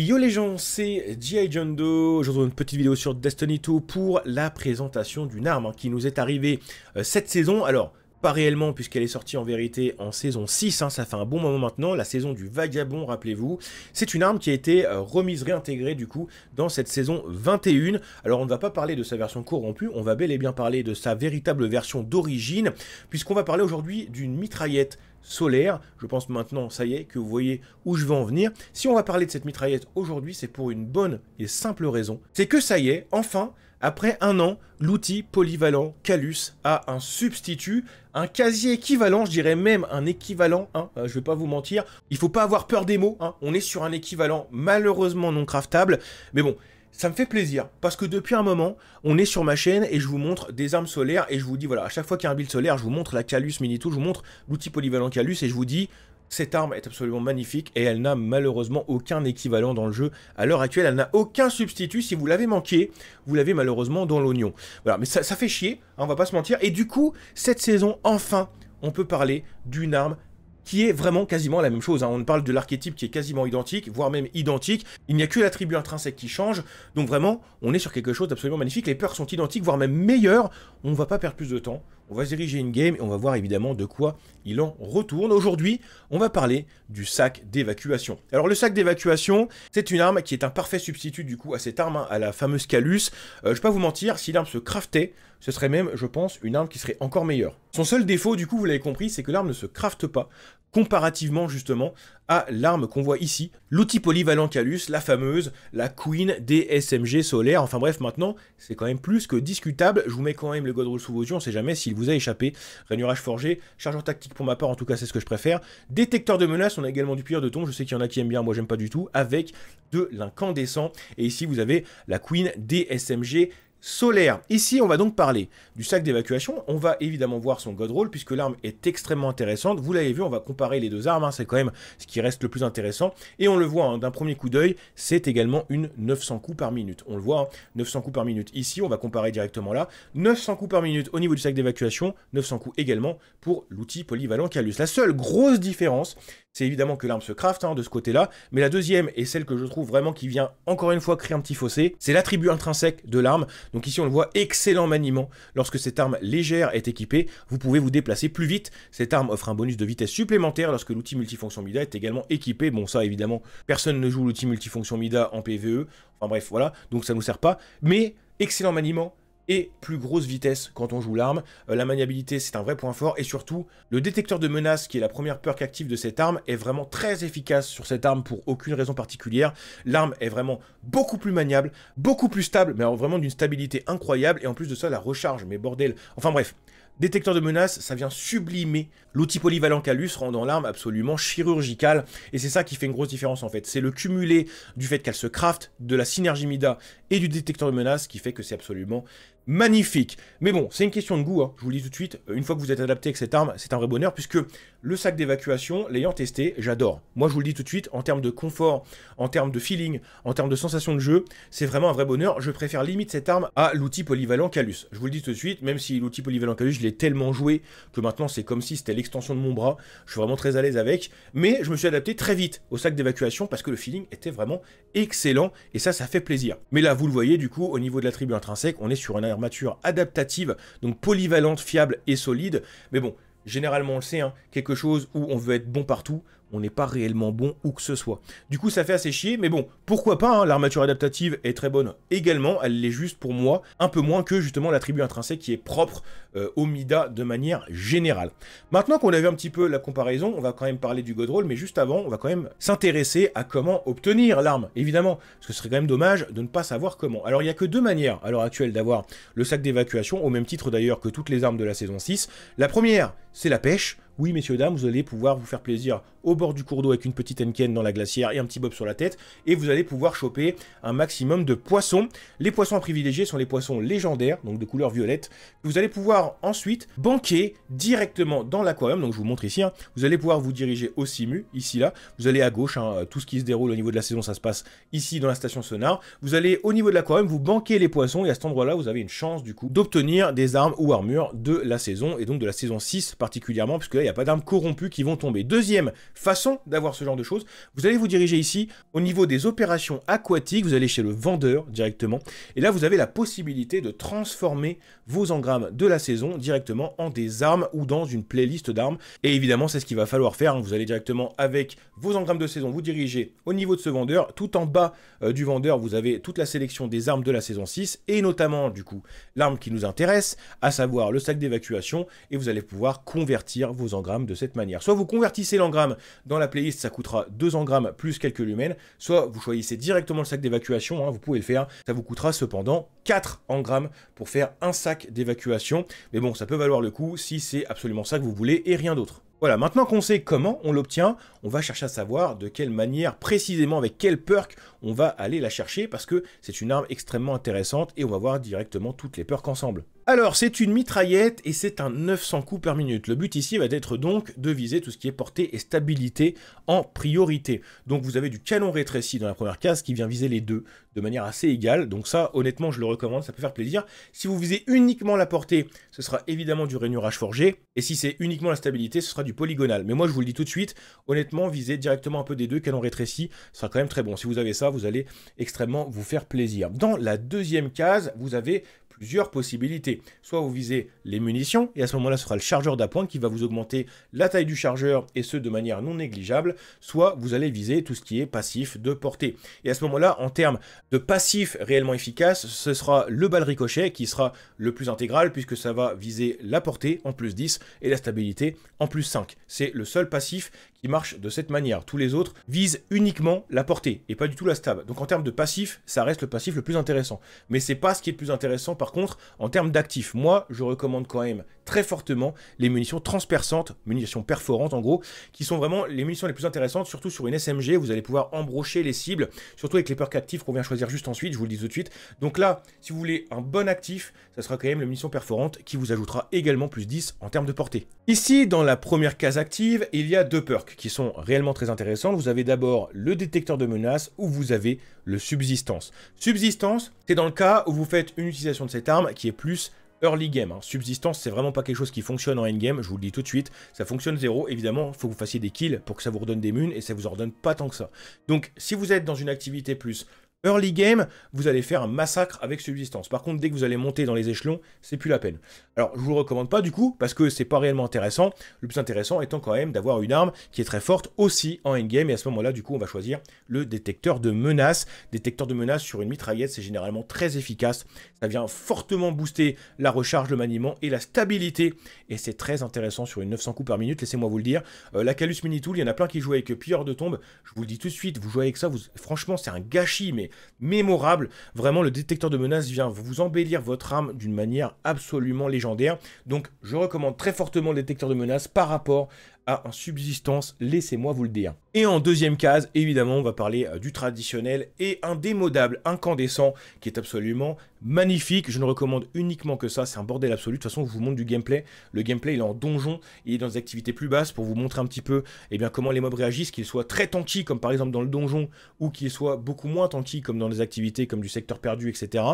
Yo les gens, c'est G.I. John Doe. Je vous une petite vidéo sur Destiny 2 pour la présentation d'une arme qui nous est arrivée euh, cette saison. Alors, pas réellement, puisqu'elle est sortie en vérité en saison 6, hein, ça fait un bon moment maintenant, la saison du Vagabond, rappelez-vous. C'est une arme qui a été euh, remise, réintégrée du coup, dans cette saison 21. Alors on ne va pas parler de sa version corrompue, on va bel et bien parler de sa véritable version d'origine, puisqu'on va parler aujourd'hui d'une mitraillette solaire. Je pense maintenant, ça y est, que vous voyez où je vais en venir. Si on va parler de cette mitraillette aujourd'hui, c'est pour une bonne et simple raison. C'est que ça y est, enfin, après un an, l'outil polyvalent Calus a un substitut, un quasi équivalent, je dirais même un équivalent, Je hein, ne euh, je vais pas vous mentir, il faut pas avoir peur des mots, hein, on est sur un équivalent malheureusement non craftable, mais bon, ça me fait plaisir, parce que depuis un moment, on est sur ma chaîne et je vous montre des armes solaires, et je vous dis, voilà, à chaque fois qu'il y a un build solaire, je vous montre la Calus Mini Tool, je vous montre l'outil polyvalent Calus, et je vous dis, cette arme est absolument magnifique et elle n'a malheureusement aucun équivalent dans le jeu. À l'heure actuelle, elle n'a aucun substitut. Si vous l'avez manqué, vous l'avez malheureusement dans l'oignon. Voilà, mais ça, fait chier, On hein, on va pas se mentir. Et du coup, cette saison, enfin, on peut parler d'une arme qui est vraiment quasiment la même chose. Hein. On parle de l'archétype qui est quasiment identique, voire même identique. Il n'y a que l'attribut intrinsèque qui change. Donc vraiment, on est sur quelque chose d'absolument magnifique. Les peurs sont identiques, voire même meilleures. On ne va pas perdre plus de temps. On va se diriger une game et on va voir évidemment de quoi il en retourne. Aujourd'hui, on va parler du sac d'évacuation. Alors le sac d'évacuation, c'est une arme qui est un parfait substitut du coup à cette arme, hein, à la fameuse Calus. Euh, je je vais pas vous mentir, si l'arme se craftait, ce serait même, je pense, une arme qui serait encore meilleure. Son seul défaut, du coup, vous l'avez compris, c'est que l'arme ne se crafte pas, comparativement justement à l'arme qu'on voit ici, l'outil polyvalent Calus, la fameuse, la queen des SMG solaires, enfin bref maintenant c'est quand même plus que discutable, je vous mets quand même le Godroll sous vos yeux, on sait jamais s'il vous a échappé, rainurage forgé, chargeur tactique pour ma part en tout cas c'est ce que je préfère, détecteur de menaces, on a également du pire de ton, je sais qu'il y en a qui aiment bien, moi j'aime pas du tout, avec de l'incandescent, et ici vous avez la queen des SMG solaire. Ici, on va donc parler du sac d'évacuation. On va évidemment voir son god roll puisque l'arme est extrêmement intéressante. Vous l'avez vu, on va comparer les deux armes. Hein. C'est quand même ce qui reste le plus intéressant. Et on le voit hein, d'un premier coup d'œil, c'est également une 900 coups par minute. On le voit, 900 hein, coups par minute ici. On va comparer directement là. 900 coups par minute au niveau du sac d'évacuation. 900 coups également pour l'outil polyvalent Calus. La seule grosse différence, c'est évidemment que l'arme se craft hein, de ce côté-là, mais la deuxième, et celle que je trouve vraiment qui vient encore une fois créer un petit fossé, c'est l'attribut intrinsèque de l'arme. Donc ici on le voit, excellent maniement. Lorsque cette arme légère est équipée, vous pouvez vous déplacer plus vite. Cette arme offre un bonus de vitesse supplémentaire lorsque l'outil multifonction MIDA est également équipé. Bon ça évidemment, personne ne joue l'outil multifonction MIDA en PvE, enfin bref voilà, donc ça nous sert pas. Mais excellent maniement, et plus grosse vitesse quand on joue l'arme. Euh, la maniabilité, c'est un vrai point fort. Et surtout, le détecteur de menace, qui est la première perk active de cette arme, est vraiment très efficace sur cette arme pour aucune raison particulière. L'arme est vraiment beaucoup plus maniable, beaucoup plus stable, mais vraiment d'une stabilité incroyable. Et en plus de ça, la recharge, mais bordel. Enfin bref, détecteur de menace, ça vient sublimer L'outil polyvalent Calus rendant l'arme absolument chirurgicale, et c'est ça qui fait une grosse différence en fait. C'est le cumulé du fait qu'elle se craft, de la synergie Mida et du détecteur de menace qui fait que c'est absolument magnifique. Mais bon, c'est une question de goût, hein. je vous le dis tout de suite, une fois que vous êtes adapté avec cette arme, c'est un vrai bonheur, puisque le sac d'évacuation, l'ayant testé, j'adore. Moi je vous le dis tout de suite, en termes de confort, en termes de feeling, en termes de sensation de jeu, c'est vraiment un vrai bonheur, je préfère limite cette arme à l'outil polyvalent Calus. Je vous le dis tout de suite, même si l'outil polyvalent Calus, je l'ai tellement joué que maintenant c'est comme si c'était extension de mon bras. Je suis vraiment très à l'aise avec. Mais je me suis adapté très vite au sac d'évacuation parce que le feeling était vraiment excellent. Et ça, ça fait plaisir. Mais là, vous le voyez, du coup, au niveau de la tribu intrinsèque, on est sur une armature adaptative, donc polyvalente, fiable et solide. Mais bon, généralement on le sait, hein, quelque chose où on veut être bon partout, on n'est pas réellement bon où que ce soit. Du coup, ça fait assez chier, mais bon, pourquoi pas, hein, l'armature adaptative est très bonne également, elle l'est juste pour moi, un peu moins que justement l'attribut intrinsèque qui est propre euh, au Mida de manière générale. Maintenant qu'on a vu un petit peu la comparaison, on va quand même parler du God mais juste avant, on va quand même s'intéresser à comment obtenir l'arme, évidemment, parce que ce serait quand même dommage de ne pas savoir comment. Alors, il n'y a que deux manières à l'heure actuelle d'avoir le sac d'évacuation, au même titre d'ailleurs que toutes les armes de la saison 6. La première, c'est la pêche, oui, messieurs, dames, vous allez pouvoir vous faire plaisir au bord du cours d'eau avec une petite Enken dans la glacière et un petit bob sur la tête, et vous allez pouvoir choper un maximum de poissons. Les poissons privilégiés sont les poissons légendaires, donc de couleur violette. Vous allez pouvoir ensuite banquer directement dans l'aquarium, donc je vous montre ici, hein. vous allez pouvoir vous diriger au simu, ici là, vous allez à gauche, hein, tout ce qui se déroule au niveau de la saison, ça se passe ici dans la station sonar, vous allez au niveau de l'aquarium, vous banquez les poissons, et à cet endroit-là, vous avez une chance du coup d'obtenir des armes ou armures de la saison, et donc de la saison 6 particulièrement, puisque là, n'y a pas d'armes corrompues qui vont tomber. Deuxième façon d'avoir ce genre de choses, vous allez vous diriger ici au niveau des opérations aquatiques, vous allez chez le vendeur directement, et là vous avez la possibilité de transformer vos engrammes de la saison directement en des armes ou dans une playlist d'armes, et évidemment c'est ce qu'il va falloir faire, hein. vous allez directement avec vos engrammes de saison vous diriger au niveau de ce vendeur, tout en bas euh, du vendeur vous avez toute la sélection des armes de la saison 6, et notamment du coup l'arme qui nous intéresse, à savoir le sac d'évacuation, et vous allez pouvoir convertir vos engrammes de cette manière. Soit vous convertissez l'engramme dans la playlist, ça coûtera 2 engrammes plus quelques lumens, soit vous choisissez directement le sac d'évacuation, hein, vous pouvez le faire, ça vous coûtera cependant 4 engrammes pour faire un sac d'évacuation, mais bon, ça peut valoir le coup si c'est absolument ça que vous voulez et rien d'autre. Voilà, maintenant qu'on sait comment on l'obtient, on va chercher à savoir de quelle manière, précisément avec quel perk on va aller la chercher, parce que c'est une arme extrêmement intéressante et on va voir directement toutes les perks ensemble. Alors, c'est une mitraillette et c'est un 900 coups par minute. Le but ici va être donc de viser tout ce qui est portée et stabilité en priorité. Donc, vous avez du canon rétréci dans la première case qui vient viser les deux de manière assez égale. Donc ça, honnêtement, je le recommande, ça peut faire plaisir. Si vous visez uniquement la portée, ce sera évidemment du rainurage forgé. Et si c'est uniquement la stabilité, ce sera du polygonal. Mais moi, je vous le dis tout de suite, honnêtement, visez directement un peu des deux canons rétrécis. sera quand même très bon. Si vous avez ça, vous allez extrêmement vous faire plaisir. Dans la deuxième case, vous avez plusieurs possibilités. Soit vous visez les munitions, et à ce moment-là, ce sera le chargeur d'appoint qui va vous augmenter la taille du chargeur, et ce de manière non négligeable. Soit vous allez viser tout ce qui est passif de portée. Et à ce moment-là, en termes de passif réellement efficace, ce sera le bal ricochet qui sera le plus intégral, puisque ça va viser la portée en plus 10 et la stabilité en plus 5. C'est le seul passif qui marche de cette manière. Tous les autres visent uniquement la portée et pas du tout la stab. Donc en termes de passif, ça reste le passif le plus intéressant. Mais c'est pas ce qui est le plus intéressant par contre en termes d'actifs. Moi, je recommande quand même très fortement les munitions transperçantes, munitions perforantes en gros, qui sont vraiment les munitions les plus intéressantes, surtout sur une SMG. Vous allez pouvoir embrocher les cibles, surtout avec les perks actifs qu'on vient choisir juste ensuite, je vous le dis tout de suite. Donc là, si vous voulez un bon actif, ça sera quand même la munition perforante qui vous ajoutera également plus 10 en termes de portée. Ici, dans la première case active, il y a deux perks qui sont réellement très intéressants. Vous avez d'abord le détecteur de menaces où vous avez le subsistance. Subsistance, c'est dans le cas où vous faites une utilisation de cette arme qui est plus early game. Hein. Subsistance, c'est vraiment pas quelque chose qui fonctionne en endgame, je vous le dis tout de suite. Ça fonctionne zéro, évidemment, faut que vous fassiez des kills pour que ça vous redonne des munes et ça vous en redonne pas tant que ça. Donc, si vous êtes dans une activité plus Early game, vous allez faire un massacre avec subsistance. Par contre, dès que vous allez monter dans les échelons, c'est plus la peine. Alors, je vous recommande pas du coup, parce que c'est pas réellement intéressant. Le plus intéressant étant quand même d'avoir une arme qui est très forte aussi en endgame. Et à ce moment-là, du coup, on va choisir le détecteur de menace. Détecteur de menace sur une mitraillette, c'est généralement très efficace. Ça vient fortement booster la recharge, le maniement et la stabilité. Et c'est très intéressant sur une 900 coups par minute, laissez-moi vous le dire. Euh, la Calus Mini Tool, il y en a plein qui jouent avec Pilleur de Tombe. Je vous le dis tout de suite, vous jouez avec ça, vous... franchement, c'est un gâchis, mais mémorable. Vraiment, le détecteur de menaces vient vous embellir votre âme d'une manière absolument légendaire. Donc, je recommande très fortement le détecteur de menaces par rapport à un subsistance, laissez-moi vous le dire. Et en deuxième case, évidemment, on va parler euh, du traditionnel et indémodable, incandescent, qui est absolument magnifique. Je ne recommande uniquement que ça, c'est un bordel absolu. De toute façon, je vous montre du gameplay. Le gameplay, il est en donjon, il est dans des activités plus basses pour vous montrer un petit peu eh bien, comment les mobs réagissent, qu'ils soient très tanky, comme par exemple dans le donjon, ou qu'ils soient beaucoup moins tanky, comme dans des activités comme du secteur perdu, etc.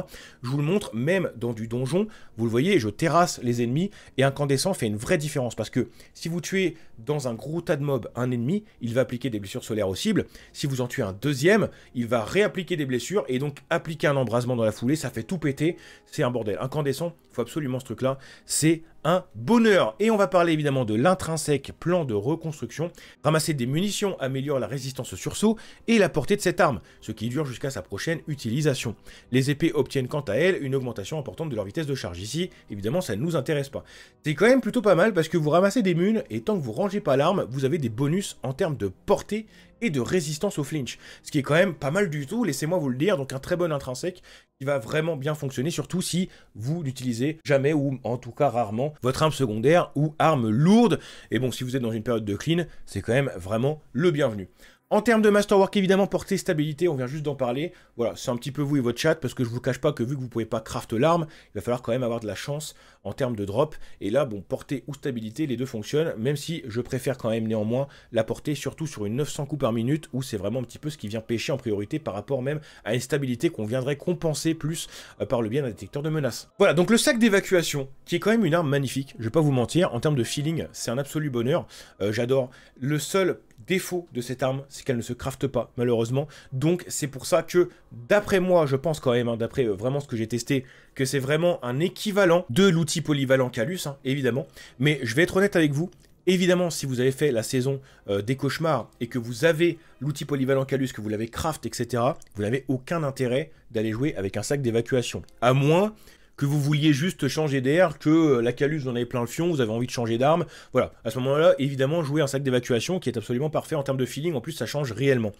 Je vous le montre même dans du donjon. Vous le voyez, je terrasse les ennemis, et incandescent fait une vraie différence, parce que si vous tuez dans un gros tas de mobs un ennemi, il va appliquer des blessures solaires aux cibles. Si vous en tuez un deuxième, il va réappliquer des blessures et donc appliquer un embrasement dans la foulée. Ça fait tout péter. C'est un bordel. Incandescent, faut absolument ce truc-là. C'est un bonheur. Et on va parler évidemment de l'intrinsèque plan de reconstruction. Ramasser des munitions améliore la résistance au sursaut et la portée de cette arme, ce qui dure jusqu'à sa prochaine utilisation. Les épées obtiennent quant à elles une augmentation importante de leur vitesse de charge. Ici, évidemment, ça ne nous intéresse pas. C'est quand même plutôt pas mal parce que vous ramassez des munes et tant que vous rangez pas l'arme, vous avez des bonus en termes de portée et de résistance au flinch. Ce qui est quand même pas mal du tout, laissez-moi vous le dire. Donc un très bon intrinsèque qui va vraiment bien fonctionner, surtout si vous n'utilisez jamais ou en tout cas rarement votre arme secondaire ou arme lourde. Et bon, si vous êtes dans une période de clean, c'est quand même vraiment le bienvenu. En termes de Masterwork, évidemment, portée stabilité, on vient juste d'en parler. Voilà, c'est un petit peu vous et votre chat, parce que je vous cache pas que vu que vous pouvez pas craft l'arme, il va falloir quand même avoir de la chance en termes de drop. Et là, bon, portée ou stabilité, les deux fonctionnent, même si je préfère quand même néanmoins la portée, surtout sur une 900 coups par minute, où c'est vraiment un petit peu ce qui vient pêcher en priorité par rapport même à une stabilité qu'on viendrait compenser plus euh, par le bien d'un détecteur de menace. Voilà, donc le sac d'évacuation, qui est quand même une arme magnifique, je vais pas vous mentir, en termes de feeling, c'est un absolu bonheur, euh, j'adore. Le seul défaut de cette arme, c'est qu'elle ne se crafte pas, malheureusement. Donc c'est pour ça que, d'après moi, je pense quand même, hein, d'après euh, vraiment ce que j'ai testé, que c'est vraiment un équivalent de l'outil polyvalent Calus, hein, évidemment. Mais je vais être honnête avec vous, Évidemment, si vous avez fait la saison euh, des cauchemars et que vous avez l'outil polyvalent Calus, que vous l'avez craft, etc., vous n'avez aucun intérêt d'aller jouer avec un sac d'évacuation. À moins que vous vouliez juste changer d'air, que euh, la calus vous en avez plein le fion, vous avez envie de changer d'arme. Voilà, à ce moment-là, évidemment, jouer un sac d'évacuation qui est absolument parfait en termes de feeling, en plus ça change réellement.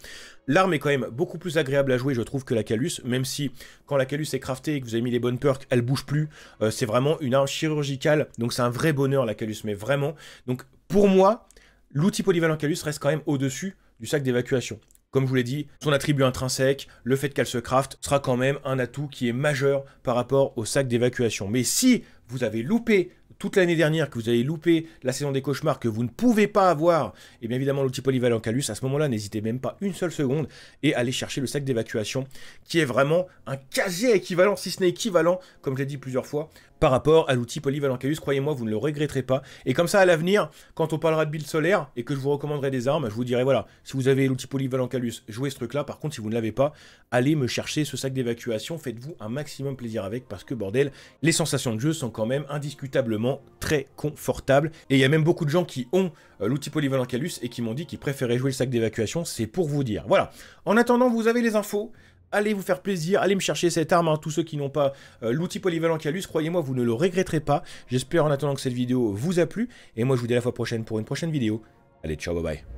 L'arme est quand même beaucoup plus agréable à jouer, je trouve, que la calus, même si quand la calus est craftée et que vous avez mis les bonnes perks, elle bouge plus. Euh, c'est vraiment une arme chirurgicale, donc c'est un vrai bonheur la calus, mais vraiment. Donc pour moi, l'outil polyvalent calus reste quand même au-dessus du sac d'évacuation. Comme je vous l'ai dit, son attribut intrinsèque, le fait qu'elle se craft, sera quand même un atout qui est majeur par rapport au sac d'évacuation. Mais si vous avez loupé toute l'année dernière, que vous avez loupé la saison des cauchemars, que vous ne pouvez pas avoir, et eh bien évidemment l'outil polyvalent Calus, à ce moment-là, n'hésitez même pas une seule seconde et allez chercher le sac d'évacuation, qui est vraiment un casier équivalent, si ce n'est équivalent, comme je l'ai dit plusieurs fois, par rapport à l'outil polyvalent Calus. Croyez-moi, vous ne le regretterez pas. Et comme ça, à l'avenir, quand on parlera de build solaire et que je vous recommanderai des armes, je vous dirai voilà, si vous avez l'outil polyvalent Calus, jouez ce truc-là. Par contre, si vous ne l'avez pas, allez me chercher ce sac d'évacuation. Faites-vous un maximum plaisir avec parce que, bordel, les sensations de jeu sont quand même indiscutablement très confortables. Et il y a même beaucoup de gens qui ont euh, l'outil polyvalent Calus et qui m'ont dit qu'ils préféraient jouer le sac d'évacuation. C'est pour vous dire. Voilà. En attendant, vous avez les infos allez vous faire plaisir, allez me chercher cette arme, à hein, tous ceux qui n'ont pas euh, l'outil polyvalent Calus, croyez-moi, vous ne le regretterez pas. J'espère en attendant que cette vidéo vous a plu, et moi je vous dis à la fois prochaine pour une prochaine vidéo. Allez, ciao, bye bye.